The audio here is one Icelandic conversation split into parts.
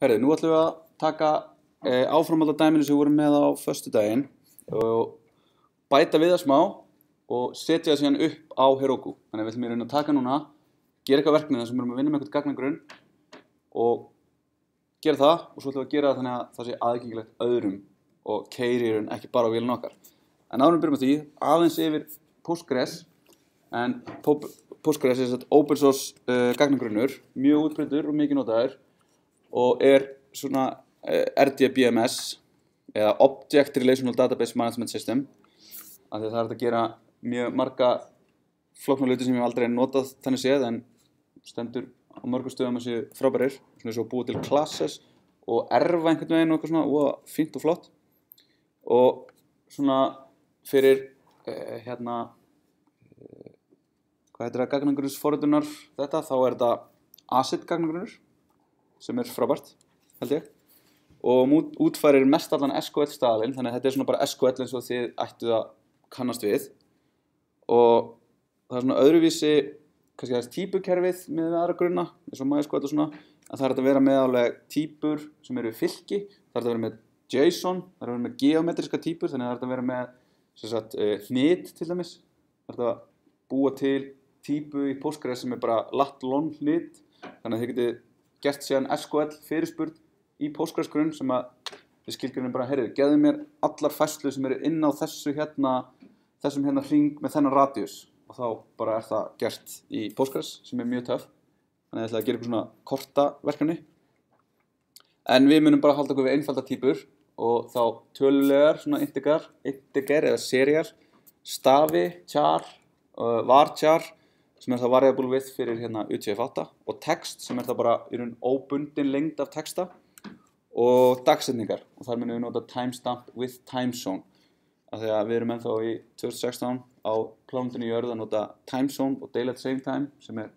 Herðið, nú ætlum við að taka e, eh, áframaldadæminu sem við vorum með á förstu daginn og bæta við það smá og setja það síðan upp á Heroku. Þannig að við ætlum í raun að taka núna, gera eitthvað verkmið þar sem við erum að vinna með eitthvað gagnagrunn og gera það og svo ætlum við að gera það þannig að það sé aðgengilegt öðrum og keiri í raun ekki bara á viljan okkar. En árum byrjum við því aðeins yfir Postgres en Postgres er þess að open source uh, gagnagrunnur, mjög útbreytur og mikið notaður og er svona eh, RDBMS eða Object Relational Database Management System af því að það er að gera mjög marga flokknuleguti sem ég aldrei notað þannig séð en stendur á mörgum stöðum að séu frábærir svona svo búið til classes og erfa einhvern veginn og eitthvað svona og fínt og flott og svona fyrir eh, hérna eh, hvað heitir það gagnangrunsforðunar þetta þá er þetta ACID gagnangrunnur sem er frábært, held ég og útfærir mest allan SQL staðalinn, þannig að þetta er svona bara SQL eins og þið ættu að kannast við og það er svona öðruvísi kannski aðeins típukerfið með aðra grunna eins og MySQL og svona en það er að vera með alveg típur sem eru fylki það er að vera með JSON það er að vera með geometriska típur þannig að það er að vera með eh, hnit til dæmis það er að búa til típu í Postgres sem er bara lat-lon hnit þannig að þið getið gert síðan SQL fyrirspurn í Postgres-grunn sem að við skilgjum bara, heyrðu, geðu mér allar fæslu sem eru inn á þessu hérna þessum hérna hring með þennan radius og þá bara er það gert í Postgres sem er mjög töf þannig að ég ætla að gera eitthvað svona korta verkefni en við munum bara halda okkur við einfalda típur og þá tölulegar svona integer, integer eða seriar stafi, char, uh, varchar sem er það variable width fyrir hérna UTF-8 og text sem er það bara í raun óbundin lengd af texta og dagsetningar og þar minnum við nota timestamp with timezone af því að við erum ennþá í 2016 á plánundinu í örða að nota timezone og daylight same time sem er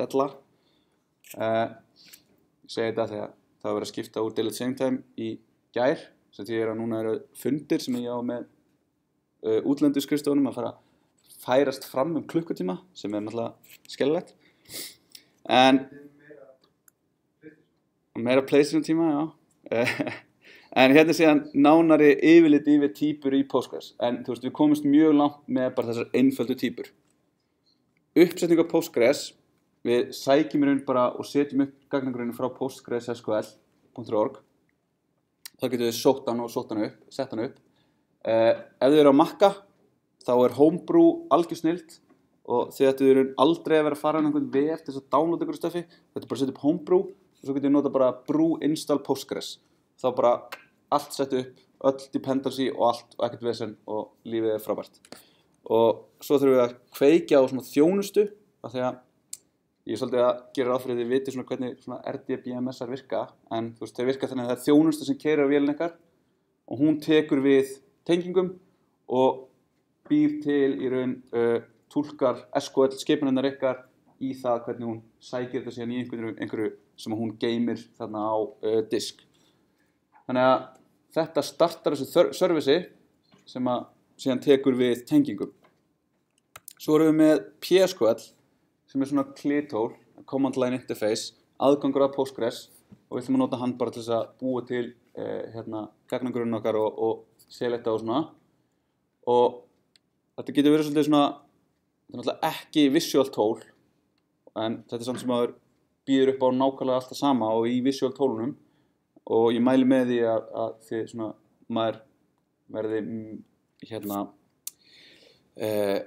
dellar uh, eh, ég segi þetta því að það verður að skipta úr daylight same time í gær sem því að núna eru fundir sem ég á með uh, eh, útlöndu skrifstofunum að fara að færast fram um klukkutíma sem er náttúrulega skellilegt en meira playstation tíma, já en hérna séðan nánari yfirlit yfir týpur í Postgres en þú veist, við komumst mjög langt með bara þessar einföldu týpur uppsetning á Postgres við sækjum í raun bara og setjum upp gagnangrunum frá postgres.sql.org þá getur við sótt hann og sótt hann upp sett hann upp uh, ef þið eru á makka þá er Homebrew algjör snilt og þið ættu í raun aldrei að vera að fara á einhvern vef til þess að downloada einhverju stöfi þetta er bara að setja upp Homebrew og svo getur við nota bara brew install postgres þá bara allt setja upp öll dependency og allt og ekkert vesen og lífið er frábært og svo þurfum við að kveikja á svona þjónustu af því að ég er svolítið að gera ráð fyrir því að þið viti svona hvernig svona RDBMS-ar virka en þú veist þeir virka þannig að það er þjónustu sem keirir á vélin ekkar og hún tekur við tengingum og býr til í raun uh, tólkar SQL skipunennar ykkar í það hvernig hún sækir þetta síðan í einhverju, einhverju sem hún geymir þarna á uh, disk. Þannig að þetta startar þessu servisi sem að síðan tekur við tengingum. Svo erum við með PSQL sem er svona klítól, command line interface, aðgangur af Postgres og við ætlum að nota hann bara til þess að búa til eh, hérna, gegnagrunn okkar og, og seletta og svona og þetta getur verið svolítið svona þetta er náttúrulega ekki visual tól en þetta er samt sem að það býður upp á nákvæmlega allt það sama og í visual tólunum og ég mæli með því að, að því svona maður verði mm, hérna eh,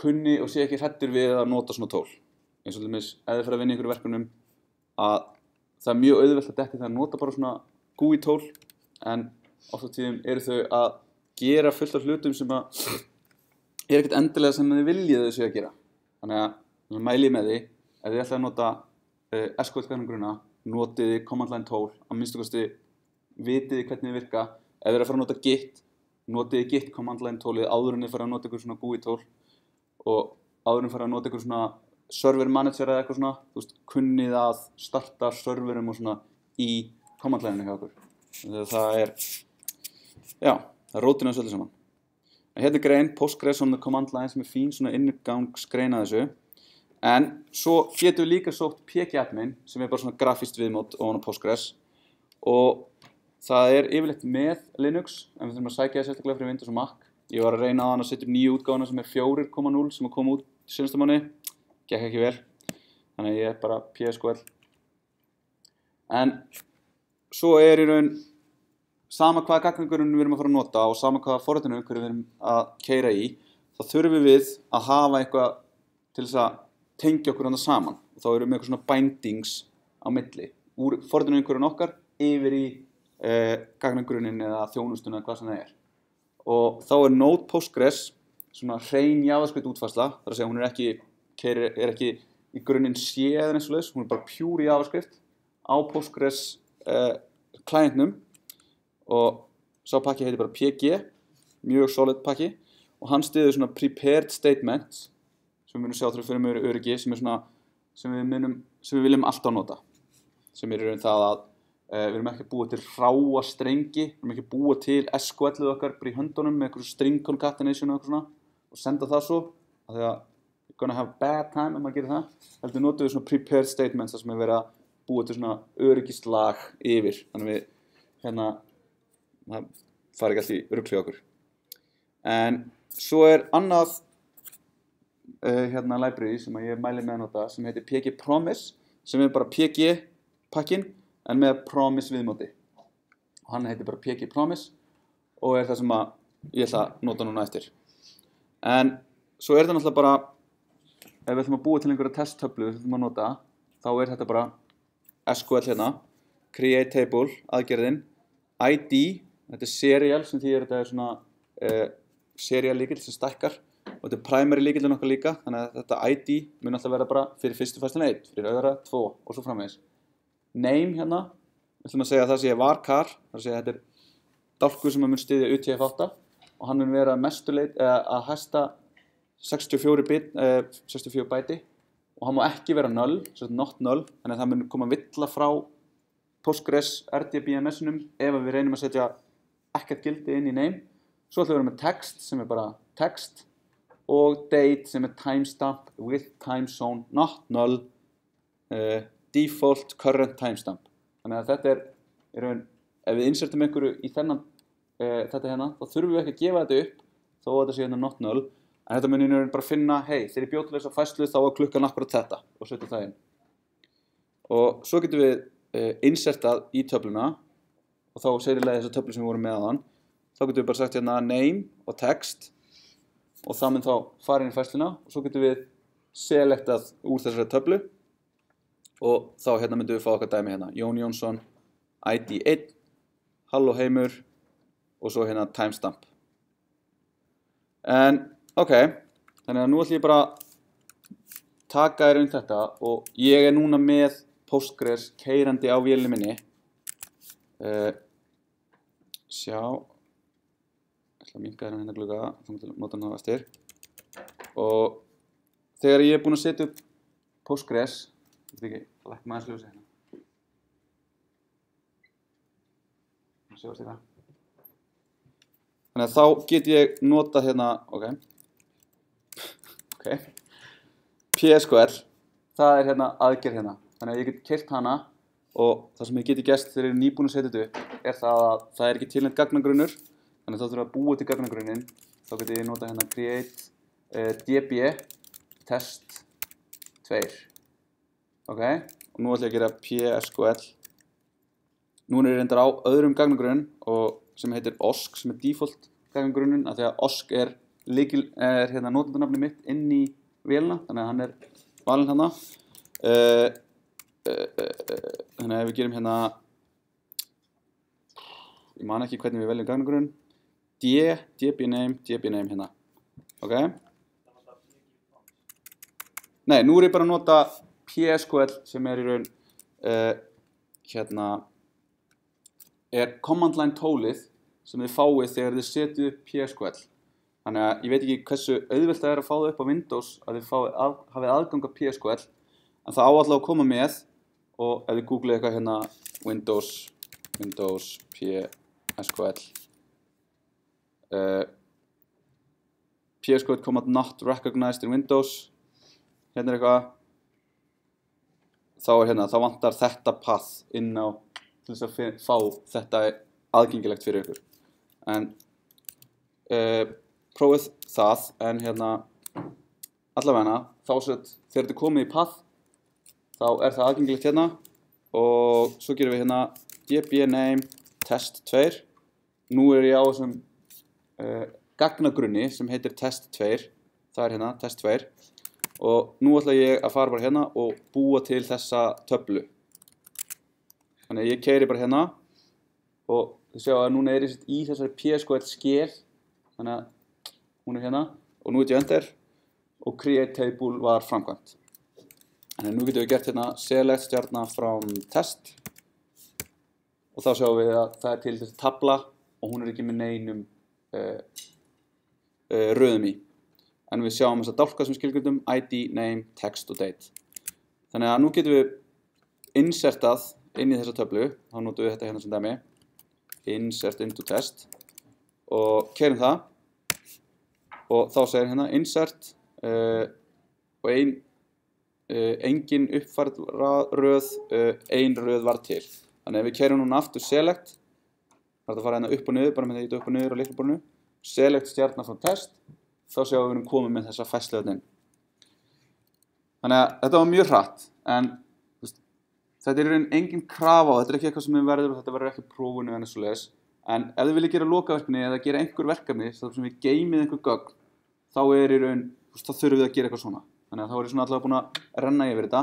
kunni og sé ekki hrettur við að nota svona tól eins og þess að eða fyrir að vinna í einhverju verkunum að það er mjög auðvelt að detti það að nota bara svona gúi tól en ofta tíðum eru þau að gera fullt af hlutum sem að er ekkert endilega sem þið viljið þessu að gera þannig að mæli með því ef þið ætlaði að nota uh, eh, SQL-kvæðan gruna notiði command line tól að minnstu kosti vitiði hvernig þið virka ef þið er að fara að nota git notiði git command line tólið áður en þið fara að nota eitthvað svona GUI tól og áður en þið fara að nota eitthvað svona server manager eða eitthvað svona veist, kunnið að starta serverum og svona í command line-inu hjá okkur það er, já það er rótinu þessu öllu saman en hérna er grein, Postgres on the command line sem er fín, svona inngangsgreina þessu en svo getur við líka sótt pk-admin sem er bara svona grafíst viðmót ofan á Postgres og það er yfirleitt með Linux en við þurfum að sækja það sérstaklega fyrir Windows og Mac ég var að reyna að hann að setja nýju útgáðuna sem er 4.0 sem að koma út sínastamanni gekk ekki vel þannig að ég er bara PSQL en svo er í raun sama hvaða gagnangurinn við erum að fara að nota og sama hvaða forrættinu við erum að keira í þá þurfum við að hafa eitthvað til þess að tengja okkur annað saman og þá erum við eitthvað svona bindings á milli úr forrættinu einhverjum okkar yfir í eh, gagnangurinnin eða þjónustun eða hvað sem það er og þá er Node Postgres svona hrein jáðarskvitt útfæsla þar að segja hún er ekki, keir, er ekki í grunninn séðan eins og leiðis, hún er bara pjúri jáðarskvitt á Postgres eh, klæntnum og sá pakki heiti bara PG mjög solid pakki og hann stiður svona prepared statements sem við munum sjá þrjá fyrir mjög öryggi sem, svona, sem, við munum, sem við viljum alltaf nota sem er raun það að e, við erum ekki búið til ráa strengi við erum ekki búið til SQL-uð okkar bara í höndunum með eitthvað string concatenation og, svona, og senda það svo að því að we're gonna have a bad time ef maður gerir það heldur notum við svona prepared statements sem er verið að búið til svona öryggislag yfir þannig við hérna það fari ekki allir ruggli okkur en svo er annað uh, hérna library sem ég mæli með að nota sem heitir PG Promise sem er bara PG pakkin en með Promise viðmóti og hann heitir bara PG Promise og er það sem að ég ætla að nota núna eftir en svo er það náttúrulega bara ef við ætlum að búa til einhverja testtöflu sem við ætlum að nota þá er þetta bara SQL hérna create table aðgerðin ID þetta er serial sem því er þetta er svona uh, eh, serial líkil sem stakkar og þetta er primary líkilin okkar líka þannig að þetta ID mun alltaf vera bara fyrir fyrstu fæstin 1, fyrir öðra 2 og svo framvegis name hérna, við ætlum að segja að það sé varkar það sé að þetta er dálkur sem mun stiðja UTF-8 og hann mun vera mestuleit uh, eh, að hæsta 64 bit, uh, 64 bæti og hann má ekki vera null, not null þannig að það mun koma vill að frá Postgres RDBMS-num ef við reynum að setja ekkert gildi inn í name svo ætlum við að vera með text sem er bara text og date sem er timestamp with timezone not null uh, default current timestamp þannig að þetta er, er við, ef við insertum einhverju í þennan uh, þetta hérna, þá þurfum við ekki að gefa þetta upp þó að þetta sé hérna not null en þetta munir við bara finna, hei, þegar ég bjóðlega þess að fæslu þá var klukkan akkurat þetta og setja það inn og svo getum við uh, insertað í töfluna og þá sérlega þessar töflur sem við vorum með aðan þá getum við bara sagt hérna name og text og það mun þá fara inn í fæsluna og svo getum við selektað úr þessari töflu og þá hérna myndum við fá okkar dæmi hérna Jón Jónsson, ID1 Halló heimur og svo hérna timestamp en ok þannig að nú ætlum ég bara taka þér um þetta og ég er núna með Postgres keirandi á vélum minni uh, sjá ég ætla að minka þér hérna glögga þá mútið mótan hafa styr og þegar ég er búin að setja upp Postgres ég veit ekki, læk maður sljósa hérna sjóast ég það þannig að þá get ég nota hérna ok ok PSQL það er hérna aðgerð hérna þannig að ég get kilt hana og það sem hefur getið gæst þegar ég er nýbúin að setja þetta upp er það að það er ekki tilnætt gagnagrunnur þannig að þá þurfum að búa til gagnagrunninn þá getur ég nota hérna create uh, eh, db test 2 ok, og nú ætlum ég að gera psql nú er ég reyndar á öðrum gagnagrunn og sem heitir osk sem er default gagnagrunnun að því að osk er, er hérna, notendunafni mitt inn í véluna þannig að hann er valin hann uh, eh, uh, eh, þannig að ef við gerum hérna ég man ekki hvernig við veljum gagnagrunn d, dbname, dbname hérna ok nei, nú er ég bara að nota psql sem er í raun uh, hérna er command line tólið sem þið fáið þegar þið setju upp psql þannig að ég veit ekki hversu auðvilt það er að fá það upp á Windows að þið að, hafið aðgang á psql en það áallega að koma með og ef þið googlið eitthvað hérna Windows, Windows, PSQL uh, eh, PSQL command not recognized in Windows hérna er eitthvað þá er hérna, þá vantar þetta path inn á til þess að fá þetta aðgengilegt fyrir ykkur en uh, prófið það en hérna allavega hérna, þá set þegar þetta komið í path þá er það aðgengilegt hérna og svo gerum við hérna db-name test2 nú er ég á þessum uh, gagnagrunni sem heitir test2 það er hérna test2 og nú ætla ég að fara bara hérna og búa til þessa töflu þannig að ég keiri bara hérna og þið séu að núna er ég í þessari psql skél þannig að hún er hérna og nú er ég öndir og create table var framkvæmt en nú getum við gert hérna select stjarnar from test og þá sjáum við að það er til þessi tabla og hún er ekki með neinum uh, uh, röðum í en við sjáum þess að dálka sem skilgjörnum ID, name, text og date þannig að nú getum við insertað inn í þessa töflu þá notum við þetta hérna sem dæmi insert into test og kerum það og þá segir hérna insert uh, og einn Eh, engin uppfartröð, eh, ein röð var til. Þannig að við kerjum núna aftur select, þarf það að fara hérna upp og niður, bara með því að ég upp og niður á liklaborinu, select stjarnar frá test, þá séum við að við erum komið með þessa fæstlöðnin. Hérna Þannig að þetta var mjög hratt, en veist, þetta er einn engin krafa á, þetta er ekki eitthvað sem við verðum, þetta verður ekki prófunu en þessu leis, en ef þið viljið gera lokaverkni eða gera einhver verkefni, þá sem við geymið einhver gögn, þá, raun, þá þurfum við að gera eitthvað svona þannig að þá er ég svona allavega búin að renna yfir þetta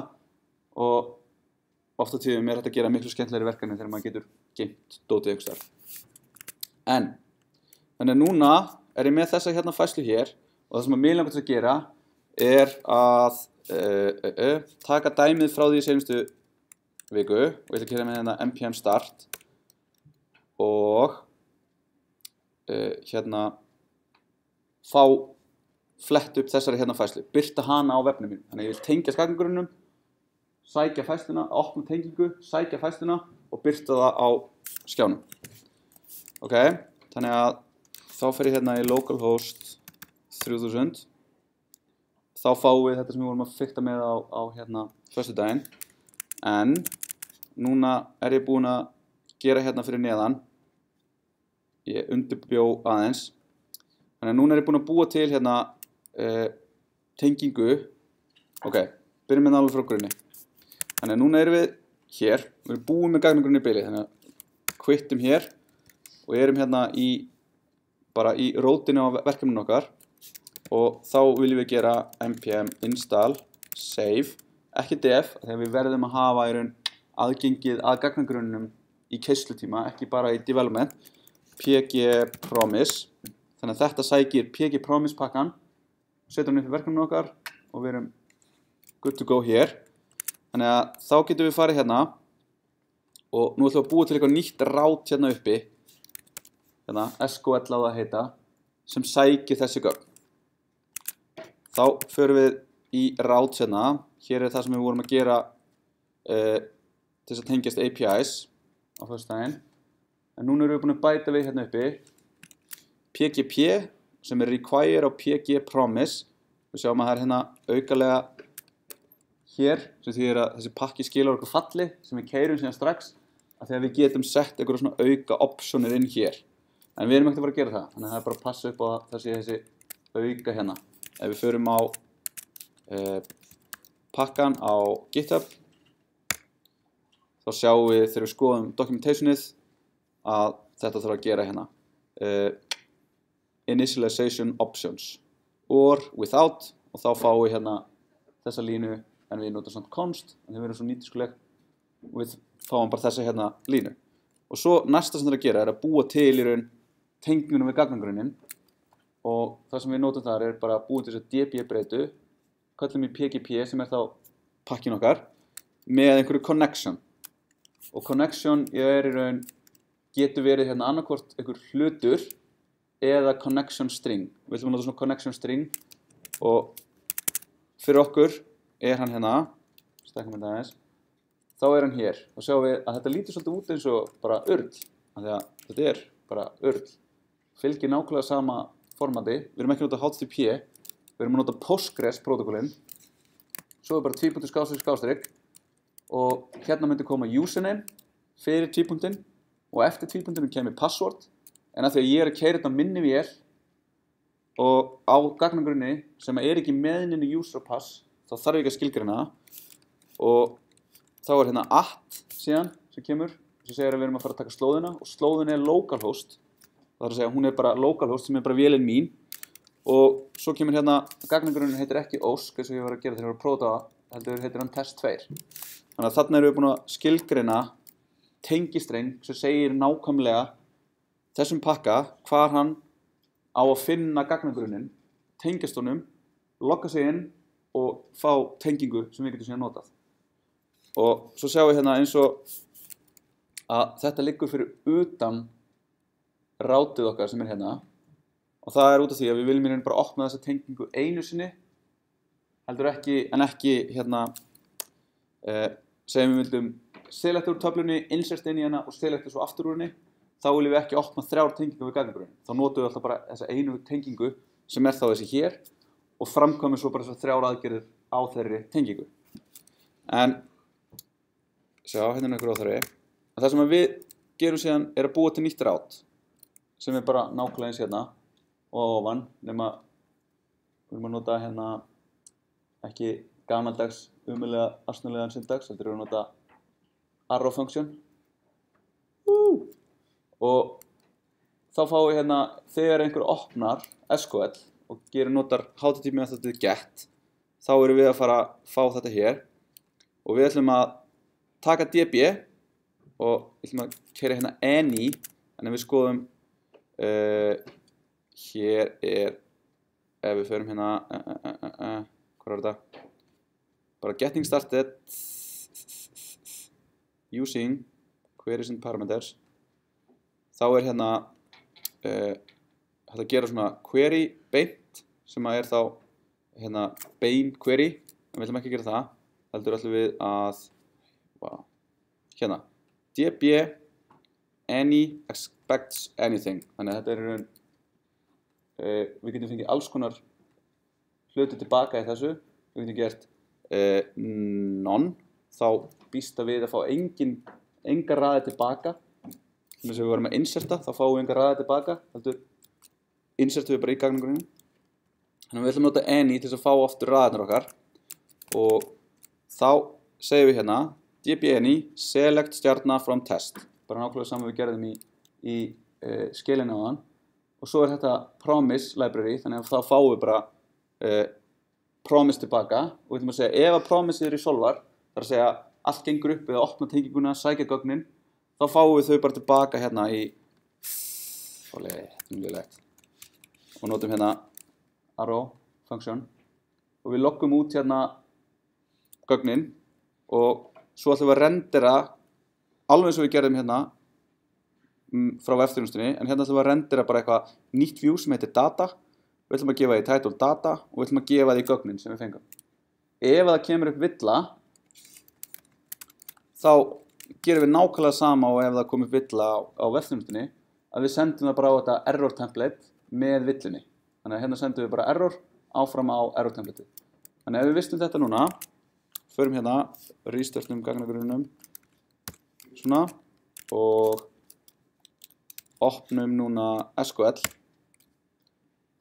og ofta tíðum er þetta að gera miklu skemmtlegri verkefni þegar maður getur geimt dótið ykkur starf en þannig að núna er ég með þessa hérna fæslu hér og það sem að mér langar til að gera er að uh, uh, uh, taka dæmið frá því í senumstu viku og ég ætla að gera með hérna npm start og e, hérna fá flett upp þessari hérna fæslu, byrta hana á vefnum mín þannig að ég vil tengja skakningurinnum sækja fæsluna, opna tengingu sækja fæsluna og byrta það á skjánum ok, þannig að þá fer ég hérna í localhost 3000 þá fáum við þetta sem við vorum að fyrta með á, á hérna fyrstu daginn en núna er ég búin að gera hérna fyrir neðan ég undirbjó aðeins þannig að núna er ég búin að búa til hérna uh, tengingu ok, byrjum með það alveg frá grunni þannig að núna erum við hér, við erum búin með gagnagrunni í byli þannig að kvittum hér og erum hérna í bara í rótinu á verkefninu okkar og þá viljum við gera npm install save, ekki def þegar við verðum að hafa í raun aðgengið að gagnagrunnum í keislutíma, ekki bara í development pg promise þannig að þetta sækir pg promise pakkan setjum við upp í verkefnum okkar og við erum good to go hér þannig að þá getum við farið hérna og nú ætlum við að búa til eitthvað nýtt rátt hérna uppi hérna SQL á það heita sem sækir þessi gögn þá förum við í rátt hérna hér er það sem við vorum að gera uh, til þess að tengjast APIs á fyrstæðin en núna erum við búin að bæta við hérna uppi PGP sem er require og pg promise við sjáum að það er hérna aukalega hér sem því að þessi pakki skilur okkur falli sem við keirum síðan strax að þegar við getum sett einhverja svona auka optionið inn hér en við erum ekkert að vera að gera það þannig að það er bara að passa upp á það sé þessi auka hérna ef við förum á eh, pakkan á github þá sjáum við þegar við skoðum dokumentationið að þetta þarf að gera hérna eh, initialization options or without og þá fáum við hérna þessa línu en við notum samt const en þau verðum svo nýtiskuleg og við fáum bara þessa hérna línu og svo næsta sem það er að gera er að búa til í raun tengjunum við gagnangrunnin og það sem við notum þar er bara að búa til þess að db breytu kallum við pgp sem er þá pakkin okkar með einhverju connection og connection er í raun getur verið hérna annarkort einhver hlutur eða connection string við ætlum að nota svona connection string og fyrir okkur er hann hérna aðeins, þá er hann hér og sjáum við að þetta lítur svolítið út eins og bara url þetta er bara url fylgir nákvæmlega sama formati við erum ekki að nota HTTP við erum að nota Postgres protokollin svo er bara tvípunktur skástrygg skástrygg og hérna myndir koma username fyrir tvípunktin og eftir tvípunktinum kemur password en að því að ég er að keira þetta á minni vél og á gagnagrunni sem er ekki meðinni user pass þá þarf ég ekki að skilgjörna og þá er hérna at síðan sem kemur sem segir að við erum að fara að taka slóðina og slóðin er localhost það þarf að segja hún er bara localhost sem er bara vélinn mín og svo kemur hérna gagnagrunnin heitir ekki OSC eins og ég var að gera þegar ég var að prófa það heldur heitir hann test 2 þannig að þarna erum við búin að skilgjörna tengistreng sem segir nákvæmlega þessum pakka hvar hann á að finna gagnagrunnin, tengjast honum, lokka sig inn og fá tengingu sem við getum síðan notað. Og svo sjáum við hérna eins og að þetta liggur fyrir utan rátið okkar sem er hérna og það er út af því að við viljum hérna bara opna þessa tengingu einu sinni heldur ekki, en ekki hérna eh, segjum við vildum selekta úr töflunni, insert inn í hérna og selekta svo aftur úr henni þá viljum við ekki opna þrjár tengingar við gagnabrunni. Þá notum við alltaf bara þessa einu tengingu sem er þá þessi hér og framkomum svo bara þessar þrjár aðgerðir á þeirri tengingu. En, sjá, hérna er einhver áþarfi. En það sem við gerum síðan er að búa til nýtt rátt sem er bara nákvæmlega eins hérna og ofan nema við erum að nota hérna ekki gamaldags umöðlega afsnulegan syndags, þetta er að nota arrow function. Woo! og þá fáum við hérna þegar einhver opnar SQL og gerir notar hátatími að þetta er gett þá erum við að fara að fá þetta hér og við ætlum að taka db og við ætlum að kera hérna any en ef við skoðum uh, hér er ef við förum hérna uh, uh, hvað er þetta bara getting started using queries and parameters þá er hérna uh, hægt að gera svona query beint sem að er þá hérna bein query en við ætlum ekki að gera það heldur ætlum við að wow, hérna db any expects anything þannig að þetta er raun uh, við getum fengið alls konar hluti tilbaka í þessu við getum gert uh, eh, non þá býsta við að fá engin enga raði tilbaka sem við verðum að inserta, þá fáum við einhver aðeins tilbaka heldur, insertum við bara í gagnagrunin þannig að við ætlum að nota any til að fá oftur raðarnar okkar og þá segjum við hérna db-any select stjarnar from test bara nákvæmlega saman við gerðum í, í e, skilinu á hann og svo er þetta promise library þannig að þá fáum við bara e, promise tilbaka og við ætlum að segja ef að promise er í solvar þarf að segja allt gengur upp eða opna tenginguna, sækja gögnin þá fáum við þau bara tilbaka hérna í og notum hérna arrow function og við loggum út hérna gögnin og svo ætlum við að rendera alveg eins og við gerðum hérna mm, frá eftirhjómsdunni, en hérna ætlum við að rendera bara eitthvað nýtt view sem heitir data við ætlum að gefa því title data og við ætlum að gefa því gögnin sem við fengum ef það kemur upp villa þá gerum við nákvæmlega sama og ef það komið vilja á, á vefnumtunni að við sendum það bara á þetta error template með villinni þannig að hérna sendum við bara error áfram á error template þannig að ef við vistum þetta núna förum hérna, restartum gagnagrunum svona og opnum núna SQL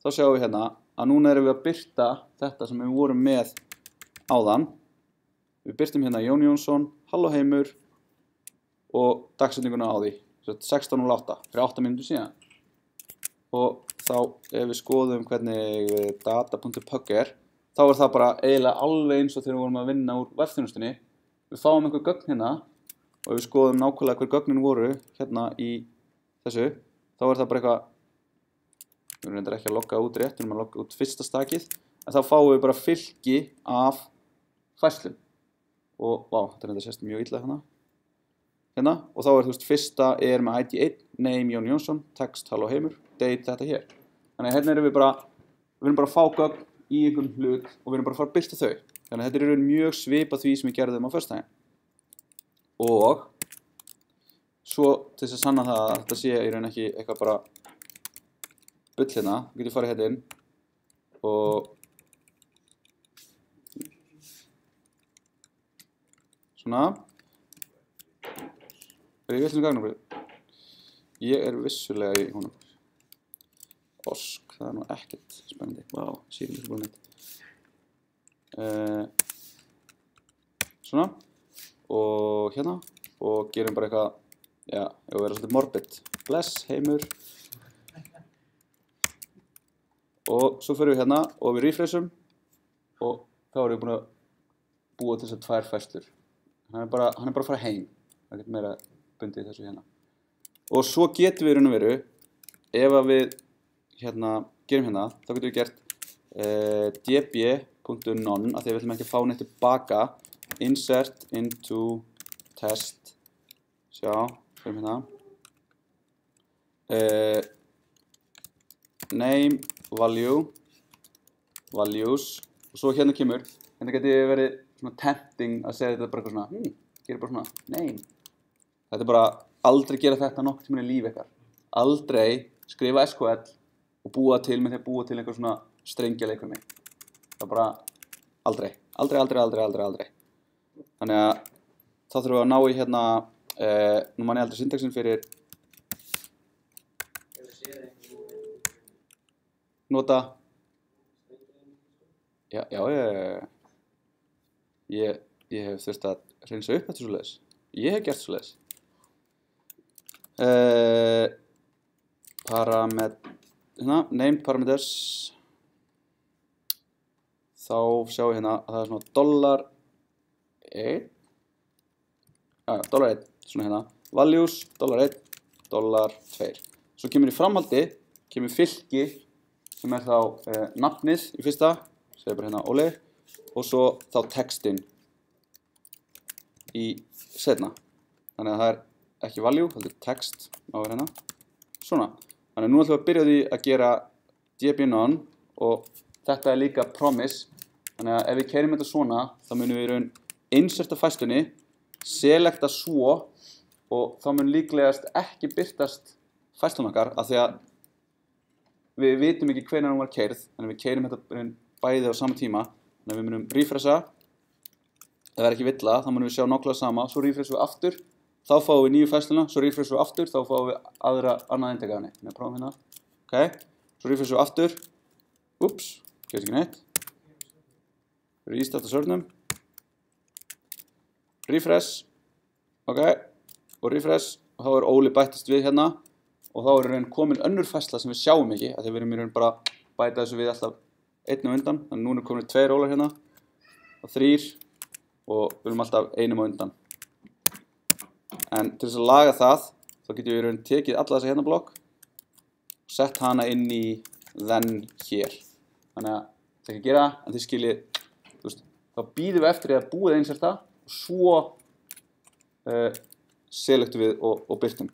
þá sjáum við hérna að núna erum við að byrta þetta sem við vorum með áðan við byrtum hérna Jón Jónsson, Halló Heimur og dagsendinguna á því 16.08 fyrir 8 minnum síðan og þá ef við skoðum hvernig eh, data.pug er þá er það bara eiginlega alveg eins og þegar við vorum að vinna úr webþjónustinni við fáum einhver gögn hérna og við skoðum nákvæmlega hver gögnin voru hérna í þessu þá er það bara eitthvað við reyndar ekki að logga út rétt við erum að logga út fyrsta stakið en þá fáum við bara fylgi af fæslum og vá, þetta er þetta sérst mjög illa hérna hérna, og þá er þú veist, fyrsta er með ID1, name Jón Jónsson, text, halló heimur, date þetta hér. Þannig að hérna erum við bara, við erum bara að fá gögn í einhvern hlut og við erum bara að fara að byrta þau. Þannig að þetta eru mjög svipað því sem við gerðum á fyrstæðin. Og svo til þess að sanna það að þetta sé í raun ekki eitthvað bara byll hérna, við getum farið hérna inn og svona Er ég villum gagnabrið? Ég er vissulega í húnum. Osk, það er nú ekkert spennandi. Vá, wow, síðan er það búin neitt. Uh, svona. Og hérna. Og gerum bara eitthvað, já, ef við verðum svolítið morbid. Bless, heimur. Og svo fyrir við hérna og við refreysum. Og þá erum við búin að búa til þessar tvær fæstur. Hann er bara, hann er bara að fara heim. Það er ekkert meira að bundið þessu hérna og svo getum við raun og veru ef að við hérna gerum hérna þá getum við gert uh, db.non af því að við ætlum ekki að fá neitt tilbaka insert into test sjá, fyrir hérna uh, name, value values og svo hérna kemur, hérna getur við verið tempting að segja þetta bara eitthvað svona hmm, gerum bara svona name þetta er bara aldrei gera þetta nokkur sem er líf eitthvað aldrei skrifa SQL og búa til með því að búa til einhver svona strengja leikfum mig það er bara aldrei aldrei, aldrei, aldrei, aldrei, aldrei þannig að þá þurfum við að ná í hérna eh, nú mann ég aldrei syntaxin fyrir nota já, já, ég ég, ég hef þurft að reynsa upp eftir svo leiðis ég hef gert svo leiðis uh, paramet hérna, named parameters þá sjáum við hérna að það er svona dollar 1 aða, ah, dollar 1, svona hérna values, dollar 1, dollar 2 svo kemur í framhaldi kemur fylgi sem er þá eh, nafnið í fyrsta sem er bara hérna Óli og svo þá textin í setna þannig að það er ekki value, heldur text á verið hérna svona, þannig að nú ætlum við að byrja því að gera db-non og þetta er líka promise þannig að ef við kerum þetta svona þá munum við í raun inserta fæstunni selecta svo og þá mun líklegast ekki byrtast fæstun okkar af því að við vitum ekki hvernig hún var keirð þannig að við keirum þetta bæði á sama tíma þannig að við munum refresha það verður ekki villa, þá munum við sjá nokkla sama, svo refreshum við aftur þá fáum við nýju fæsluna, svo refreshum við aftur, þá fáum við aðra annað endagafni. Þannig að prófum hérna, ok, svo refreshum við aftur, ups, getur ekki neitt, restarta sörnum, refresh, ok, og refresh, og þá er Óli bættist við hérna, og þá er raun komin önnur fæsla sem við sjáum ekki, þegar við erum í raun bara bæta þessu við alltaf einn og undan, þannig að núna er komin tveir Ólar hérna, og þrýr, og við erum alltaf einum og undan en til þess að laga það þá getum við raun tekið alla þessa hérna blokk og sett hana inn í þenn hér þannig að það ekki gera en þið skiljið veist, þá býðum við eftir að búið einserta og svo uh, selektum við og, og byrtum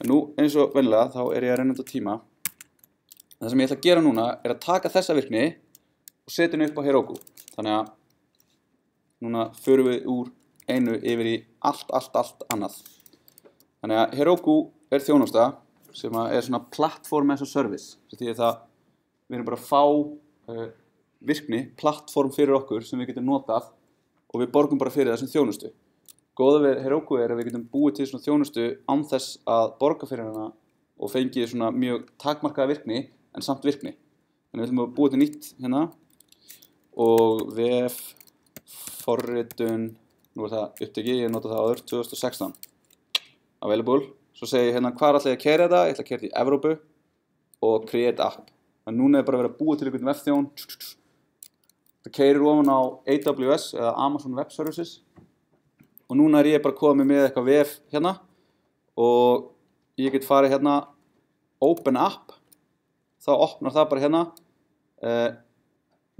en nú eins og vennilega þá er ég að reyna þetta tíma en það sem ég ætla að gera núna er að taka þessa virkni og setja henni upp á Heroku þannig að núna förum við úr einu yfir í allt, allt, allt annað. Þannig að Heroku er þjónusta sem er svona platform as a service. Því að það, við erum bara að fá uh, virkni, platform fyrir okkur sem við getum notað og við borgum bara fyrir þessum þjónustu. Góða við Heroku er að við getum búið til svona þjónustu án þess að borga fyrir hana og fengið svona mjög takmarkaða virkni en samt virkni. Þannig við ætlum að búið til nýtt hérna og vf forritun nú er það upptökið, ég nota það áður 2016 available, svo segi ég hérna hvað ætla ég að kæra þetta, ég ætla að kæra þetta í Evrópu og create app þannig að núna er bara verið að búa til einhvern veginn vefþjón það kærir ofan á AWS eða Amazon Web Services og núna er ég bara komið með eitthvað vef hérna og ég get farið hérna open app þá opnar það bara hérna eh,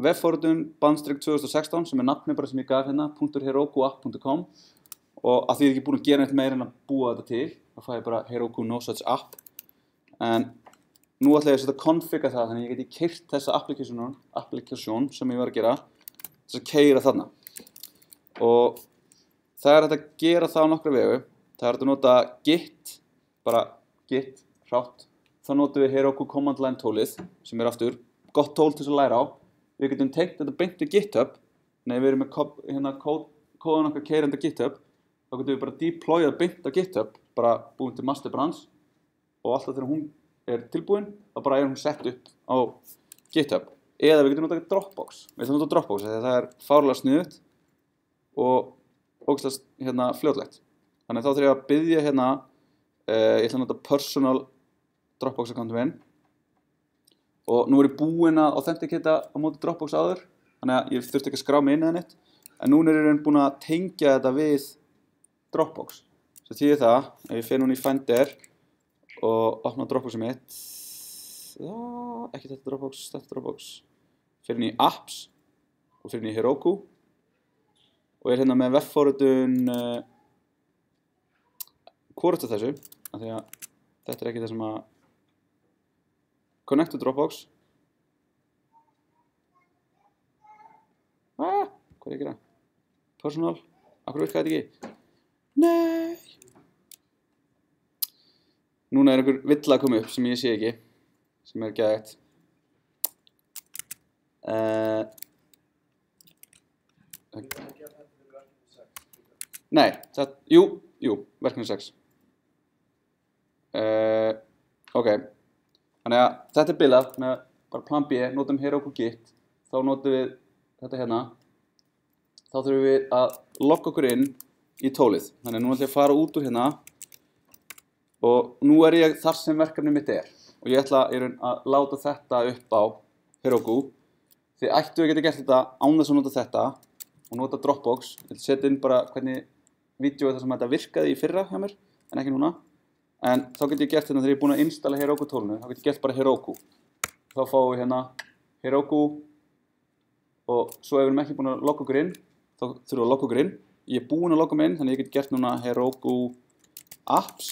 veffórtun bandstrykt 2016 sem er nafnum bara sem ég gaf hérna .heroku.app.com og að því ég er ekki búin að gera neitt meira en að búa þetta til þá fæ ég bara Heroku no such app en nú ætla ég að setja konfiga það þannig að ég geti keirt þessa applikasjón sem ég var að gera þess að keira þarna og það er þetta að gera það á nokkru vegu það er þetta að nota git bara git, rátt þá notum við Heroku command line tólið sem er aftur gott tól til að læra á við getum teikt þetta beint til GitHub nei við erum með hérna, kóðan okkar keirandi á GitHub þá getum við bara deployað beint á GitHub bara búin til master branch og alltaf þegar hún er tilbúin þá bara er hún sett upp á GitHub eða við getum notað Dropbox við ætlum að nota Dropbox þegar það er fárlega snuðut og ógstast hérna, fljótlegt þannig þá þurfum ég að byggja hérna eh, ég ætlum að nota personal Dropbox akkantum einn og nú er ég búinn að authenticata á móti Dropbox aður þannig að ég þurfti ekki að skrá mig inn eða neitt en nú er ég raun búinn að tengja þetta við Dropbox svo því það, ef ég fer núna í Finder og opna Dropboxið mitt já, ekki þetta Dropbox, þetta Dropbox fer inn í Apps og fer inn í Heroku og ég er hérna með webforutun uh, eh, hvort af þessu, af því að þetta er ekki það sem að Connect to Dropbox. Ah, hvað er ekki það? Personal. Akkur virkaði þetta ekki? Nei. Núna er einhver vill að koma upp sem ég sé ekki. Sem er gægt. Uh, eh, nei, þetta, jú, jú, verkefni 6. Uh, eh, ok þannig að þetta er bilað þannig að bara plan B, notum hér okkur git þá notum við þetta hérna þá þurfum við að lokka okkur inn í tólið þannig að nú ætlum ég að fara út úr hérna og nú er ég þar sem verkefni mitt er og ég ætla að láta þetta upp á Heroku því ættu að geta gert þetta án þess að nota þetta og nota Dropbox ég ætla að setja inn bara hvernig vídeo þetta sem þetta virkaði í fyrra hjá mér en ekki núna en þá getur ég gert hérna þegar ég er búin að installa Heroku tólunu þá getur ég gert bara Heroku þá fáum við hérna Heroku og svo ef við erum ekki búin að logga okkur inn þá þurfum við að logga okkur inn ég er búin að logga mig inn þannig ég get gert núna Heroku apps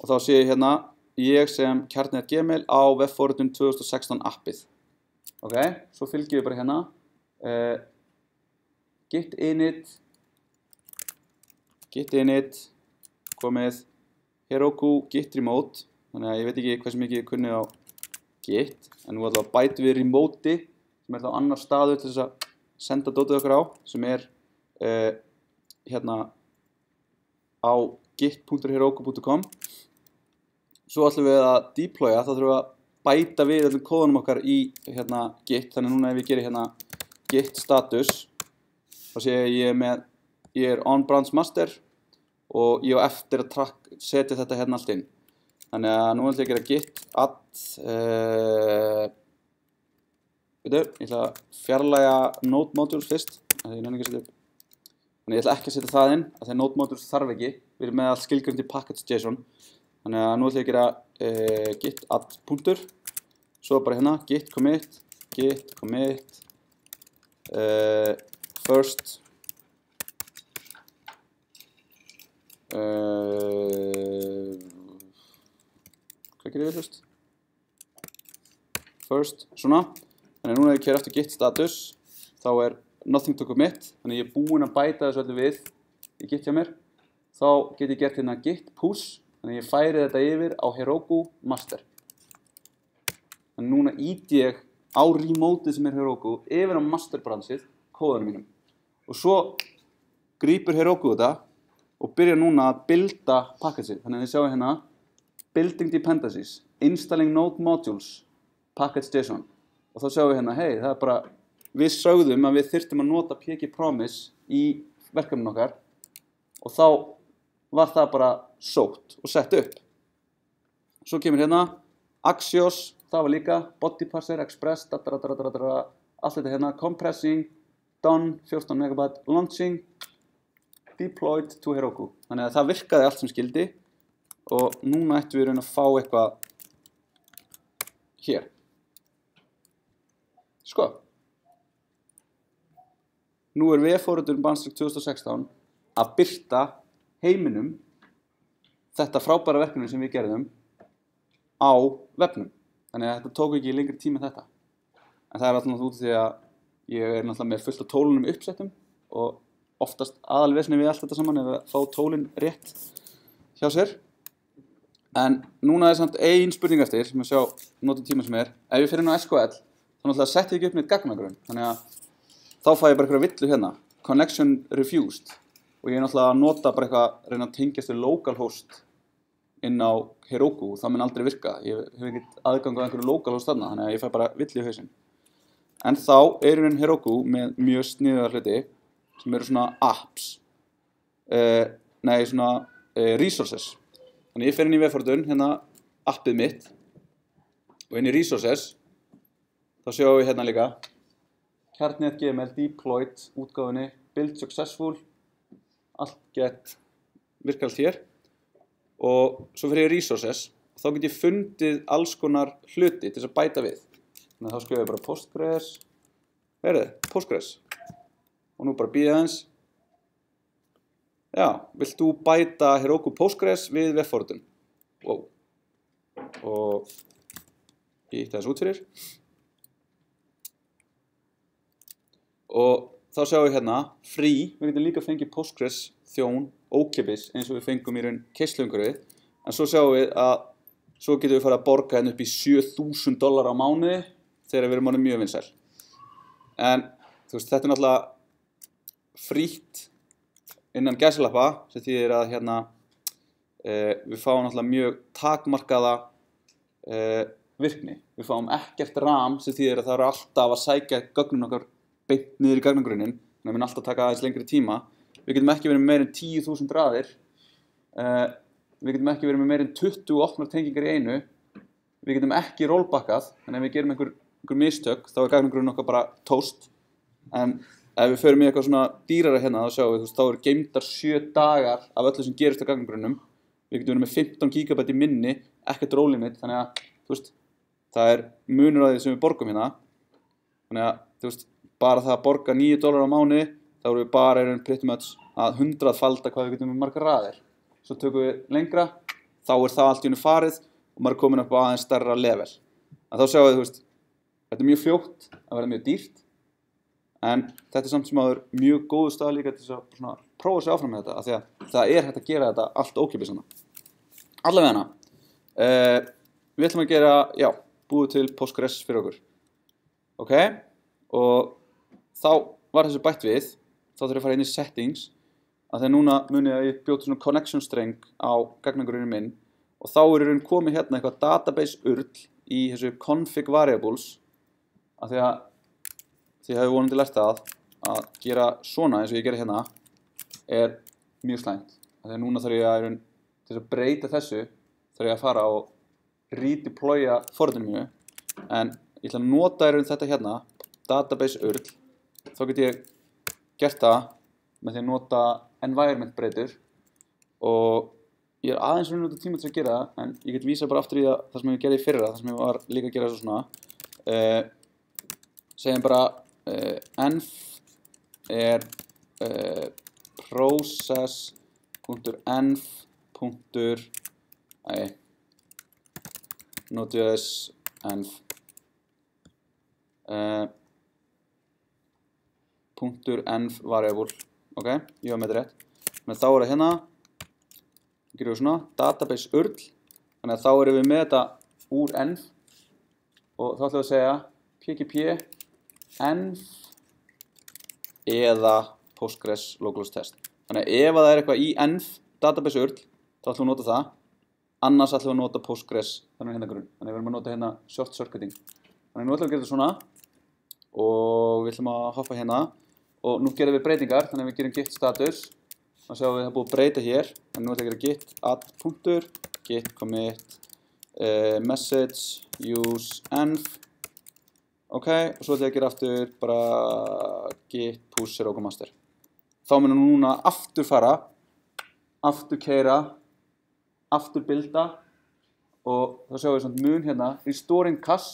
og þá sé ég hérna ég sem kjarnir gmail á webforutun 2016 appið ok, svo fylgjum við bara hérna uh, eh, get init get init komið Heroku git remote þannig að ég veit ekki hversu mikið ég kunni á git en nú alltaf bætu við remote sem er þá annar staður til þess að senda dótið okkar á sem er uh, hérna á git.heroku.com svo ætlum við að deploya þá þurfum við að bæta við öllum kóðunum okkar í hérna git þannig núna ef ég gerir hérna git status þá sé ég að ég er on branch master og ég á eftir að track, setja þetta hérna allt inn þannig að nú ætlum ég að gera git add uh, veitu, ég ætla að fjarlæga node modules fyrst þannig ég, ég ætla ekki að setja það inn þannig að node modules þarf ekki við erum með all skilgjöndi package.json þannig að nú ætlum ég að gera uh, git add punktur svo bara hérna git commit git commit uh, first Eh, hvað gerir við hlust? First, svona þannig að núna ef ég ker aftur git status þá er nothing to commit þannig ég er búinn að bæta þessu öllu við í git hjá mér þá get ég gert hérna git push þannig ég færi þetta yfir á Heroku master þannig núna íti ég á remote sem er Heroku yfir á master bransið kóðanum mínum og svo grýpur Heroku þetta og byrja núna að bilda package-ið. Þannig að þið sjáum hérna Building Dependencies, Installing Node Modules, Package JSON og þá sjáum við hérna, hei, það er bara við sögðum að við þyrftum að nota PG Promise í verkefninu okkar og þá var það bara sótt og sett upp. Svo kemur hérna Axios, það var líka Body Parser, Express, dadra, dadra, dadra, allt þetta hérna Compressing, Done, 14 MB Launching deployed to Heroku þannig að það virkaði allt sem skildi og núna ættum við raun að fá eitthvað hér sko nú er við fóruður um Banströkk 2016 að byrta heiminum þetta frábæra verkefni sem við gerðum á vefnum þannig að þetta tók ekki lengri tíma þetta en það er alltaf út því að ég er náttúrulega með fullt á tólunum uppsettum og oftast aðalvesni við allt þetta saman er að fá tólinn rétt hjá sér en núna er samt ein spurning eftir sem við sjá notur tíma sem er ef ég fer inn á SQL þá náttúrulega sett ég ekki upp neitt gagnagrunn þannig að þá fæ ég bara eitthvað villu hérna connection refused og ég er náttúrulega að nota bara eitthvað reyna að tengjast til localhost inn á Heroku og það mun aldrei virka ég hef ekkert aðgang á einhverju localhost þarna þannig að ég fæ bara villu í hausin en þá er hún Heroku með mjög sniðar hluti sem eru svona apps uh, nei svona uh, resources þannig ég fer inn í vefhörðun hérna appið mitt og inn í resources þá sjáum við hérna líka kjarnið gml deployed útgáðinni build successful allt gett virkalt hér og svo fer ég í resources og þá get ég fundið alls konar hluti til þess að bæta við þannig að þá skrifum við bara postgres verðið, postgres og nú bara býðið aðeins já, vilt þú bæta Heroku Postgres við veffordun wow. og ég ítti aðeins út fyrir og þá sjáum við hérna frí, við getum líka að fengja Postgres þjón ókipis eins og við fengum í raun keistlöngurið en svo sjáum við að svo getum við farið að borga henn hérna upp í 7000 dólar á mánu þegar við erum ánum mjög vinsæl en þú veist þetta er náttúrulega frítt innan gæsilappa sem þýðir að hérna, e, við fáum náttúrulega mjög takmarkaða e, virkni. Við fáum ekkert ram sem þýðir að það eru alltaf að sækja gögnun okkar beint niður í gagnagrunin þannig að við erum alltaf að taka aðeins lengri tíma. Við getum ekki verið með meirinn 10.000 raðir, e, við getum ekki verið með meirinn 20 opnar tengingar í einu, við getum ekki rollbakkað, þannig að ef við gerum einhver, einhver mistök þá er gagnagrunin okkar bara tóst en ef við förum í eitthvað svona dýrara hérna þá sjáum við, þú veist, þá eru geimdar 7 dagar af öllu sem gerist á gangabrönnum við getum verið með 15 gigabæti minni ekkert rólimit, þannig að veist, það er munur að því sem við borgum hérna þannig að, þú veist, bara það að borga 9 dólar á mánu þá eru við bara erum pretty much að 100 falda hvað við getum með marga raðir svo tökum við lengra, þá er það allt í unni farið og maður er komin upp á aðeins starra level en þá sjáum við, þú veist, þetta er mjög fljótt, það verður mjög dýrt en þetta er samt sem aður mjög góðu stað líka til að svona, prófa sér áfram með þetta af því að það er hægt að gera þetta allt ókipis hérna. allavega hana uh, eh, við ætlum að gera, já, búið til Postgres fyrir okkur ok, og þá var þessu bætt við þá þurfum við að fara inn í settings að það er núna munið að ég bjóti svona connection string á gagnangurinu minn og þá er hún komið hérna eitthvað database url í þessu config variables af því að þið hefur vonandi lært það að gera svona eins og ég gerir hérna er mjög slæmt þannig að núna þarf ég að, til að breyta þessu þarf ég að fara og redeploya forðunum mjög en ég ætla að nota þetta hérna database url þá get ég gert það með því að nota environment breytur og ég er aðeins að nota tíma til að gera það en ég get vísa bara aftur í það, það sem ég gerði fyrir það það sem ég var líka að gera svo svona eh, segjum bara Eh, env er eh, process.env.ai notu þess env punktur eh, env variable ok, ég var með þetta rétt þannig að þá er það hérna gerum við svona, database url þannig að þá erum við með þetta úr env og þá ætlum við að segja kkp env eða Postgres localhost test. Þannig að ef það er eitthvað í env database url, þá ætlum við að nota það. Annars ætlum við að nota Postgres, þannig að hérna grunn. Þannig að við erum að nota hérna short circuiting. Þannig að nú ætlum við að gera þetta svona og við ætlum að hoppa hérna og nú gerum við breytingar, þannig að við gerum git status. Þannig að við hefum búið að breyta hér, þannig að nú ætlum við að gera git add punktur, git commit, uh, message, use env ok, og svo ætlum ég að gera aftur bara git push er okkur master þá munum við núna aftur fara aftur keira aftur bilda og þá sjáum við svona mun hérna restoring cash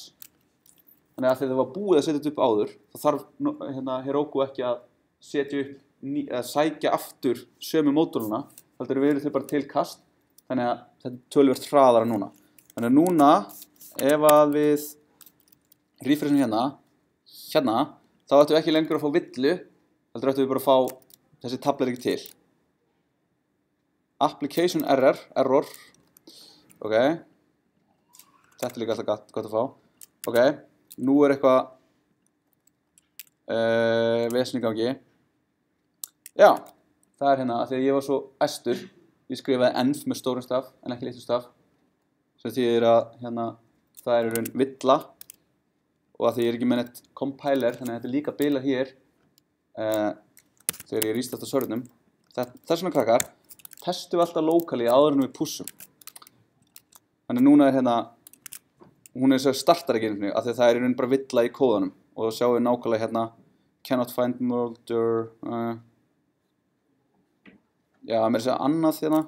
þannig að þegar það var búið að setja þetta upp áður þá þarf hérna Heroku ekki að setja upp, að sækja aftur sömu mótoruna, þá erum við bara til kast, þannig að þetta tölverð hraðara núna þannig að núna ef að við refreshin hérna, hérna, þá ættum við ekki lengur að fá villu, heldur ættum við bara að fá þessi tabler ekki til. Application error, error, ok, þetta er líka alltaf gott að fá, ok, nú er eitthvað uh, eh, vesningangi, já, það er hérna að því að ég var svo æstur, ég skrifaði ennf með stórnstaf en ekki lítustaf, sem því að hérna, það er raun villla, og að því ég er ekki með neitt compiler þannig að þetta er líka bila hér uh, þegar ég er ístast á sörnum þessum er krakkar testum við alltaf lokali áður en við pussum þannig núna er hérna hún er þess að startar ekki einhvern veginn af því það er einhvern veginn bara villla í kóðanum og þá sjáum við nákvæmlega hérna cannot find murder uh, eh. já, mér er að segja annað hérna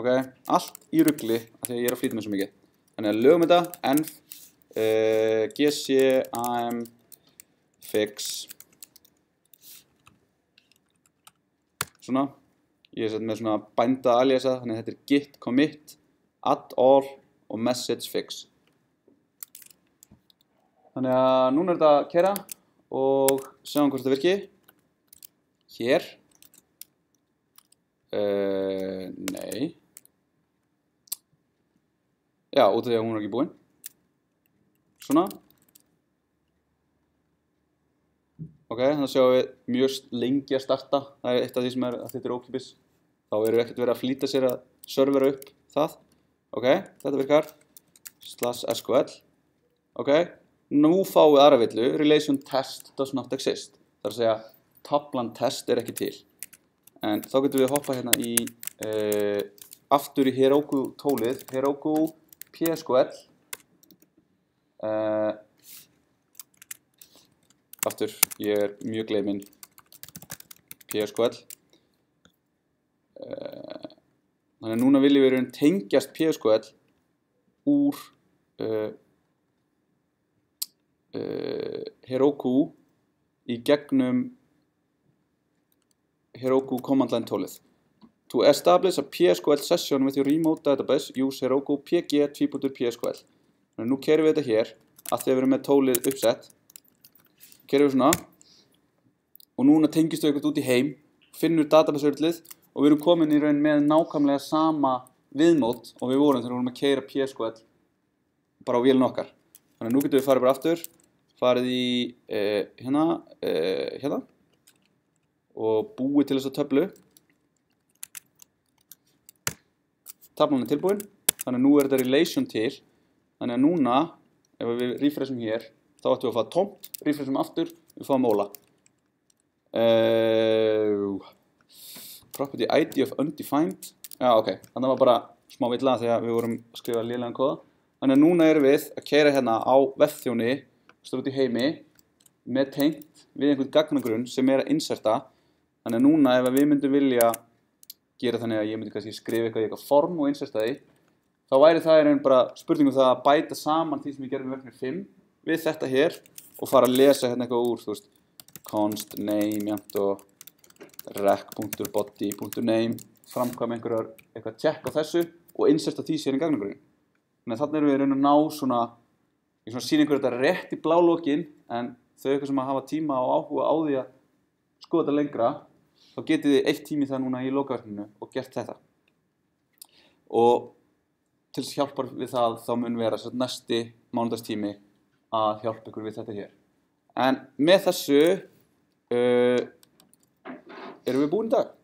ok, allt í ruggli af því að ég er að flýta mér svo mikið þannig að lögum þetta, enf uh, eh, gc am fix svona ég er sett með svona bænda aliasa þannig að þetta er git commit add all og message fix þannig að núna er þetta að kera og sjáum hvort þetta virkir hér uh, nei já, út af því að hún er ekki búinn svona ok, þannig að sjáum við mjög lengi að starta það er eitt af því sem er að þetta er ókipis þá eru við ekkert verið að flýta sér að servera upp það ok, þetta virkar slash sql ok, nú fáum við aðra villu relation test does not exist það er að segja tablan test er ekki til en þá getum við að hoppa hérna í e, aftur í Heroku tólið Heroku psql Uh, aftur, ég er mjög gleiminn PSQL uh, eh, þannig að núna viljum við raun tengjast PSQL úr uh, Heroku í gegnum Heroku command line tólið To establish a PSQL session with your remote database use Heroku pg2.psql Nú kerum við þetta hér, að því að við erum með tólið uppsett. Kerum við svona. Og núna tengist við eitthvað út í heim, finnum við databasörlið og við erum komin í raun með nákvæmlega sama viðmót og við vorum þegar við vorum að keira PSQL bara á vélun okkar. Þannig að nú getum við farið bara aftur, farið í eh, hérna, eh, hérna og búið til þessa töflu. Taflan er tilbúin, þannig að nú er þetta relation til Þannig að núna, ef við refreshum hér, þá ættum við að fá tómt, refreshum aftur, við fáum móla. Uh, eh, property ID of undefined. Já, ok, þannig að það var bara smá vilja þegar við vorum að skrifa liðlega koda. Þannig að núna erum við að keira hérna á vefþjóni, stúti heimi, með tengt við einhvern gagnagrunn sem er að inserta. Þannig að núna ef við myndum vilja gera þannig að ég myndi kannski skrifa eitthvað í eitthvað form og inserta því, þá væri það einhvern bara spurningum það að bæta saman því sem ég gerði með verkefni 5 við þetta hér og fara að lesa hérna eitthvað úr, þú veist, const name jæmt og rec.body.name framkvæm einhverjar eitthvað tjekk á þessu og inserta því sér í gangningurinn. Þannig að þannig erum við að reyna að ná svona, ég svona sín einhverjar þetta rétt í blálókin en þau eitthvað sem að hafa tíma og áhuga á því að skoða þetta lengra þá getið þið eitt tími það núna í lokaverkninu og gert þetta. Og til þess að hjálpa við það þá mun vera næsti mándagstími að hjálpa ykkur við þetta hér. En með þessu uh, erum við búin í dag.